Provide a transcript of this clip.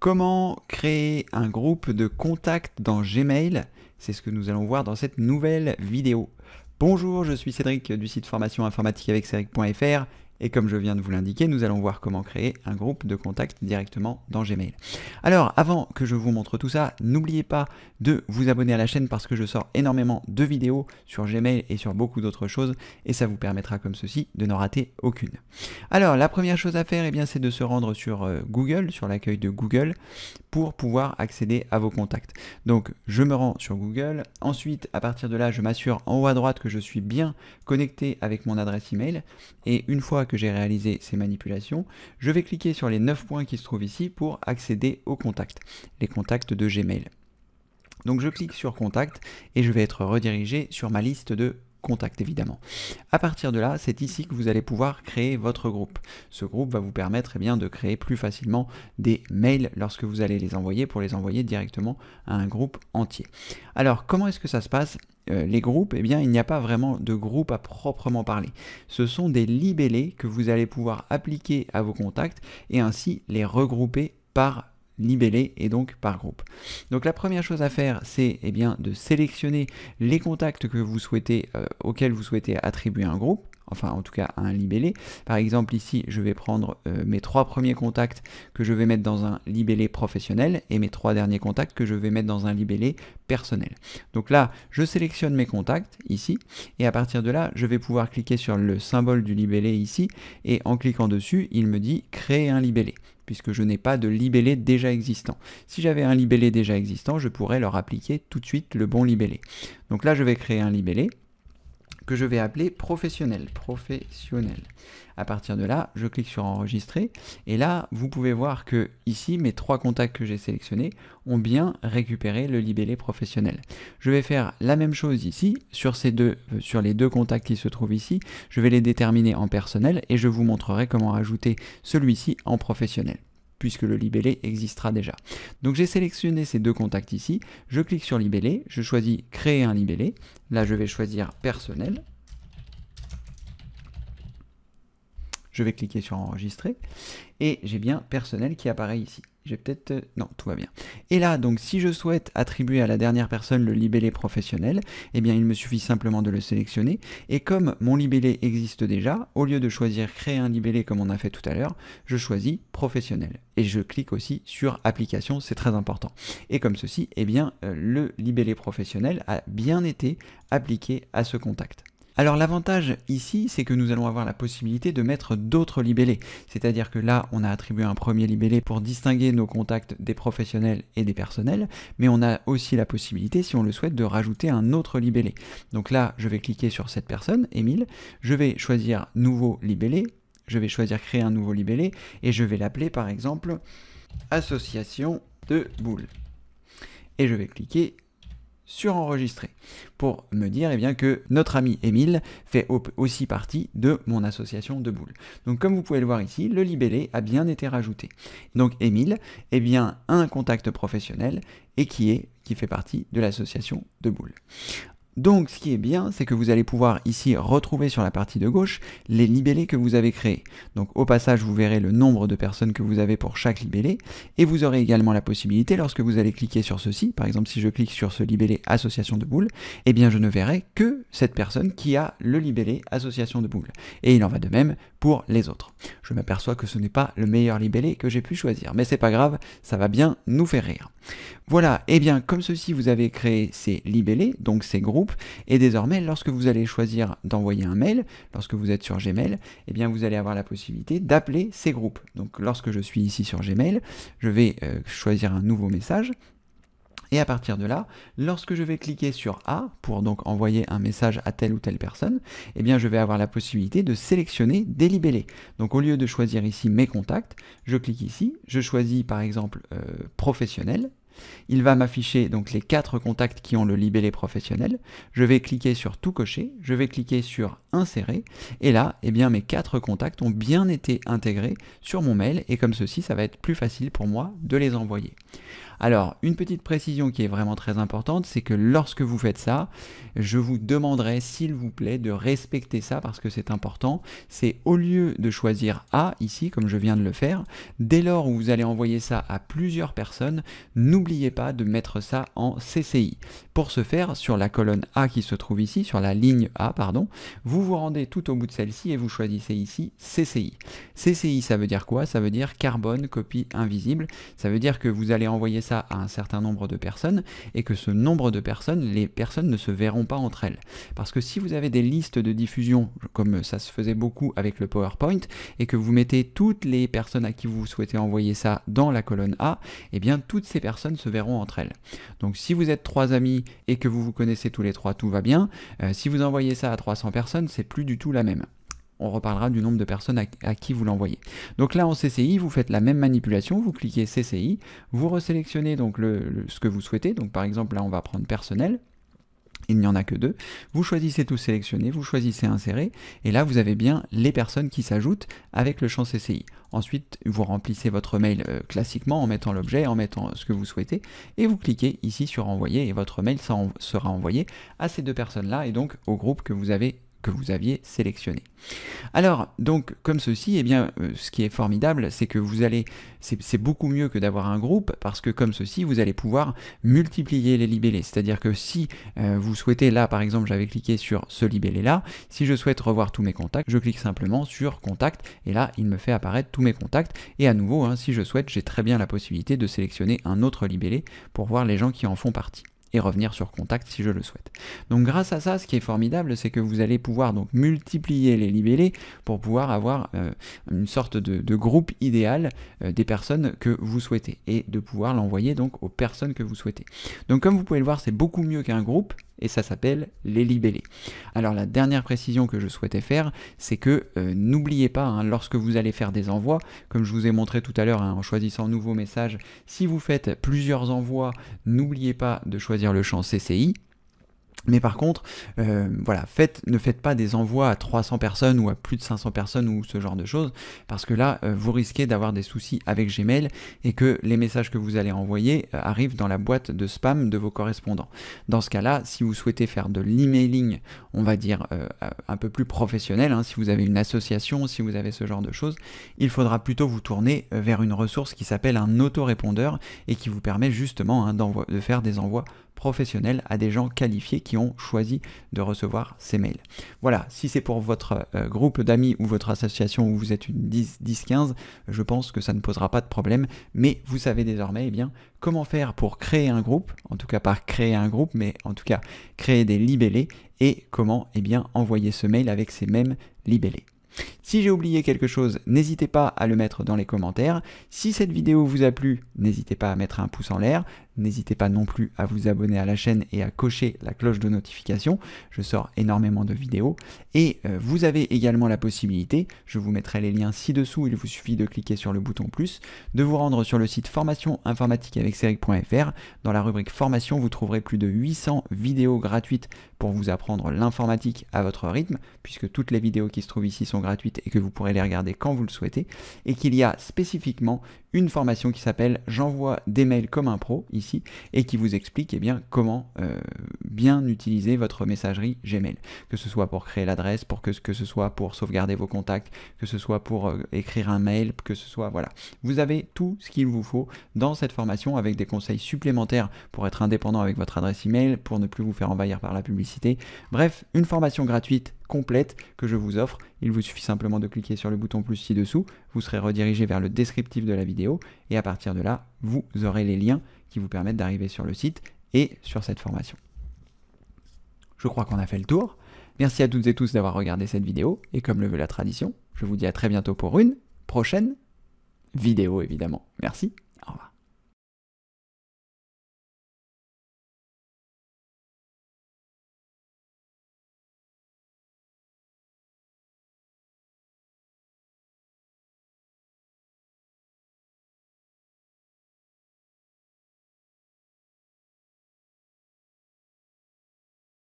Comment créer un groupe de contacts dans Gmail C'est ce que nous allons voir dans cette nouvelle vidéo. Bonjour, je suis Cédric du site formation informatique avec Cédric.fr et comme je viens de vous l'indiquer, nous allons voir comment créer un groupe de contacts directement dans Gmail. Alors, avant que je vous montre tout ça, n'oubliez pas de vous abonner à la chaîne parce que je sors énormément de vidéos sur Gmail et sur beaucoup d'autres choses et ça vous permettra comme ceci de n'en rater aucune. Alors, la première chose à faire, et eh bien, c'est de se rendre sur euh, Google, sur l'accueil de Google, pour pouvoir accéder à vos contacts. Donc, je me rends sur Google. Ensuite, à partir de là, je m'assure en haut à droite que je suis bien connecté avec mon adresse email. Et une fois que j'ai réalisé ces manipulations, je vais cliquer sur les 9 points qui se trouvent ici pour accéder aux contacts, les contacts de Gmail. Donc je clique sur Contacts » et je vais être redirigé sur ma liste de contacts évidemment. À partir de là, c'est ici que vous allez pouvoir créer votre groupe. Ce groupe va vous permettre eh bien, de créer plus facilement des mails lorsque vous allez les envoyer pour les envoyer directement à un groupe entier. Alors comment est-ce que ça se passe euh, les groupes, eh bien, il n'y a pas vraiment de groupe à proprement parler. Ce sont des libellés que vous allez pouvoir appliquer à vos contacts et ainsi les regrouper par libellé et donc par groupe. Donc la première chose à faire, c'est eh bien de sélectionner les contacts que vous souhaitez, euh, auxquels vous souhaitez attribuer un groupe enfin en tout cas un libellé. Par exemple ici, je vais prendre euh, mes trois premiers contacts que je vais mettre dans un libellé professionnel et mes trois derniers contacts que je vais mettre dans un libellé personnel. Donc là, je sélectionne mes contacts ici et à partir de là, je vais pouvoir cliquer sur le symbole du libellé ici et en cliquant dessus, il me dit créer un libellé puisque je n'ai pas de libellé déjà existant. Si j'avais un libellé déjà existant, je pourrais leur appliquer tout de suite le bon libellé. Donc là, je vais créer un libellé que je vais appeler professionnel. Professionnel. À partir de là, je clique sur enregistrer et là, vous pouvez voir que ici, mes trois contacts que j'ai sélectionnés ont bien récupéré le libellé professionnel. Je vais faire la même chose ici sur ces deux, euh, sur les deux contacts qui se trouvent ici. Je vais les déterminer en personnel et je vous montrerai comment ajouter celui-ci en professionnel puisque le libellé existera déjà. Donc j'ai sélectionné ces deux contacts ici, je clique sur libellé, je choisis créer un libellé, là je vais choisir personnel, je vais cliquer sur enregistrer, et j'ai bien personnel qui apparaît ici. J'ai peut-être... Non, tout va bien. Et là, donc, si je souhaite attribuer à la dernière personne le libellé professionnel, eh bien, il me suffit simplement de le sélectionner. Et comme mon libellé existe déjà, au lieu de choisir créer un libellé comme on a fait tout à l'heure, je choisis professionnel. Et je clique aussi sur application, c'est très important. Et comme ceci, eh bien, euh, le libellé professionnel a bien été appliqué à ce contact. Alors l'avantage ici, c'est que nous allons avoir la possibilité de mettre d'autres libellés. C'est-à-dire que là, on a attribué un premier libellé pour distinguer nos contacts des professionnels et des personnels, mais on a aussi la possibilité, si on le souhaite, de rajouter un autre libellé. Donc là, je vais cliquer sur cette personne, Émile, je vais choisir nouveau libellé, je vais choisir créer un nouveau libellé, et je vais l'appeler par exemple association de boules. Et je vais cliquer surenregistré pour me dire et eh bien, que notre ami Émile fait aussi partie de mon association de boules. Donc comme vous pouvez le voir ici, le libellé a bien été rajouté. Donc Émile est bien un contact professionnel et qui, est, qui fait partie de l'association de boules. Donc ce qui est bien, c'est que vous allez pouvoir ici retrouver sur la partie de gauche les libellés que vous avez créés. Donc au passage, vous verrez le nombre de personnes que vous avez pour chaque libellé, et vous aurez également la possibilité, lorsque vous allez cliquer sur ceci, par exemple si je clique sur ce libellé association de boules, eh bien je ne verrai que cette personne qui a le libellé association de boules. Et il en va de même pour les autres. Je m'aperçois que ce n'est pas le meilleur libellé que j'ai pu choisir, mais c'est pas grave, ça va bien nous faire rire. Voilà, et eh bien comme ceci vous avez créé ces libellés, donc ces groupes, et désormais, lorsque vous allez choisir d'envoyer un mail, lorsque vous êtes sur Gmail, eh bien vous allez avoir la possibilité d'appeler ces groupes. Donc lorsque je suis ici sur Gmail, je vais euh, choisir un nouveau message. Et à partir de là, lorsque je vais cliquer sur A pour donc envoyer un message à telle ou telle personne, eh bien je vais avoir la possibilité de sélectionner des libellés. Donc au lieu de choisir ici mes contacts, je clique ici, je choisis par exemple euh, professionnel, il va m'afficher donc les quatre contacts qui ont le libellé professionnel. Je vais cliquer sur tout cocher, je vais cliquer sur insérer et là, eh bien mes quatre contacts ont bien été intégrés sur mon mail et comme ceci, ça va être plus facile pour moi de les envoyer. Alors, une petite précision qui est vraiment très importante, c'est que lorsque vous faites ça, je vous demanderai, s'il vous plaît, de respecter ça parce que c'est important. C'est au lieu de choisir A ici, comme je viens de le faire, dès lors où vous allez envoyer ça à plusieurs personnes, n'oubliez pas de mettre ça en CCI. Pour ce faire, sur la colonne A qui se trouve ici, sur la ligne A, pardon, vous vous rendez tout au bout de celle-ci et vous choisissez ici CCI. CCI, ça veut dire quoi Ça veut dire carbone copie invisible. Ça veut dire que vous allez envoyer ça à un certain nombre de personnes et que ce nombre de personnes, les personnes ne se verront pas entre elles. Parce que si vous avez des listes de diffusion, comme ça se faisait beaucoup avec le PowerPoint, et que vous mettez toutes les personnes à qui vous souhaitez envoyer ça dans la colonne A, eh bien toutes ces personnes se verront entre elles. Donc si vous êtes trois amis et que vous vous connaissez tous les trois, tout va bien. Euh, si vous envoyez ça à 300 personnes, c'est plus du tout la même on reparlera du nombre de personnes à, qui vous l'envoyez. Donc là en CCI, vous faites la même manipulation, vous cliquez CCI, vous resélectionnez donc le, ce que vous souhaitez, donc par exemple là on va prendre personnel, il n'y en a que deux. Vous choisissez tout sélectionner, vous choisissez insérer, et là vous avez bien les personnes qui s'ajoutent avec le champ CCI. Ensuite, vous remplissez votre mail euh, classiquement en mettant l'objet, en mettant ce que vous souhaitez, et vous cliquez ici sur envoyer, et votre mail sera envoyé à ces deux personnes-là, et donc au groupe que vous avez que vous aviez sélectionné. Alors, donc, comme ceci, eh bien, euh, ce qui est formidable, c'est que vous allez, c'est beaucoup mieux que d'avoir un groupe, parce que comme ceci, vous allez pouvoir multiplier les libellés. C'est-à-dire que si euh, vous souhaitez, là, par exemple, j'avais cliqué sur ce libellé-là, si je souhaite revoir tous mes contacts, je clique simplement sur Contact, et là, il me fait apparaître tous mes contacts. Et à nouveau, hein, si je souhaite, j'ai très bien la possibilité de sélectionner un autre libellé pour voir les gens qui en font partie et revenir sur contact si je le souhaite. Donc grâce à ça, ce qui est formidable, c'est que vous allez pouvoir donc multiplier les libellés pour pouvoir avoir euh, une sorte de, groupe idéal euh, des personnes que vous souhaitez et de pouvoir l'envoyer donc aux personnes que vous souhaitez. Donc comme vous pouvez le voir, c'est beaucoup mieux qu'un groupe et ça s'appelle les libellés. Alors la dernière précision que je souhaitais faire, c'est que euh, n'oubliez pas, hein, lorsque vous allez faire des envois, comme je vous ai montré tout à l'heure hein, en choisissant nouveau message, si vous faites plusieurs envois, n'oubliez pas de choisir le champ CCI, mais par contre, euh, voilà, ne faites pas des envois à 300 personnes ou à plus de 500 personnes ou ce genre de choses, parce que là, euh, vous risquez d'avoir des soucis avec Gmail et que les messages que vous allez envoyer euh, arrivent dans la boîte de spam de vos correspondants. Dans ce cas-là, si vous souhaitez faire de l'emailing, on va dire un peu plus professionnel, hein, si vous avez une association, si vous avez ce genre de choses, il faudra plutôt vous tourner vers une ressource qui s'appelle un autorépondeur et qui vous permet justement hein, de faire des envois professionnels à des gens qualifiés qui ont choisi de recevoir ces mails. Voilà, si c'est pour votre euh, groupe d'amis ou votre association où vous êtes une 10, 10, 15, je pense que ça ne posera pas de problème, mais vous savez désormais et eh bien, comment faire pour créer un groupe, en tout cas par créer un groupe, mais en tout cas créer des libellés, et comment et eh bien, envoyer ce mail avec ces mêmes libellés. Si j'ai oublié quelque chose, n'hésitez pas à le mettre dans les commentaires. Si cette vidéo vous a plu, n'hésitez pas à mettre un pouce en l'air. N'hésitez pas non plus à vous abonner à la chaîne et à cocher la cloche de notification. Je sors énormément de vidéos. Et euh, vous avez également la possibilité, je vous mettrai les liens ci-dessous, il vous suffit de cliquer sur le bouton plus, de vous rendre sur le site formation informatique avec série.fr Dans la rubrique formation, vous trouverez plus de 800 vidéos gratuites pour vous apprendre l'informatique à votre rythme, puisque toutes les vidéos qui se trouvent ici sont gratuites et que vous pourrez les regarder quand vous le souhaitez, et qu'il y a spécifiquement une formation qui s'appelle J'envoie des mails comme un pro ici, et qui vous explique eh bien, comment euh, bien utiliser votre messagerie Gmail, que ce soit pour créer l'adresse, pour que, que ce soit pour sauvegarder vos contacts, que ce soit pour euh, écrire un mail, que ce soit voilà. Vous avez tout ce qu'il vous faut dans cette formation avec des conseils supplémentaires pour être indépendant avec votre adresse email, pour ne plus vous faire envahir par la publicité. Bref, une formation gratuite complète que je vous offre. Il vous suffit simplement de cliquer sur le bouton plus ci-dessous, vous serez redirigé vers le descriptif de la vidéo et à partir de là, vous aurez les liens qui vous permettent d'arriver sur le site et sur cette formation. Je crois qu'on a fait le tour. Merci à toutes et tous d'avoir regardé cette vidéo et comme le veut la tradition, je vous dis à très bientôt pour une prochaine vidéo évidemment. Merci.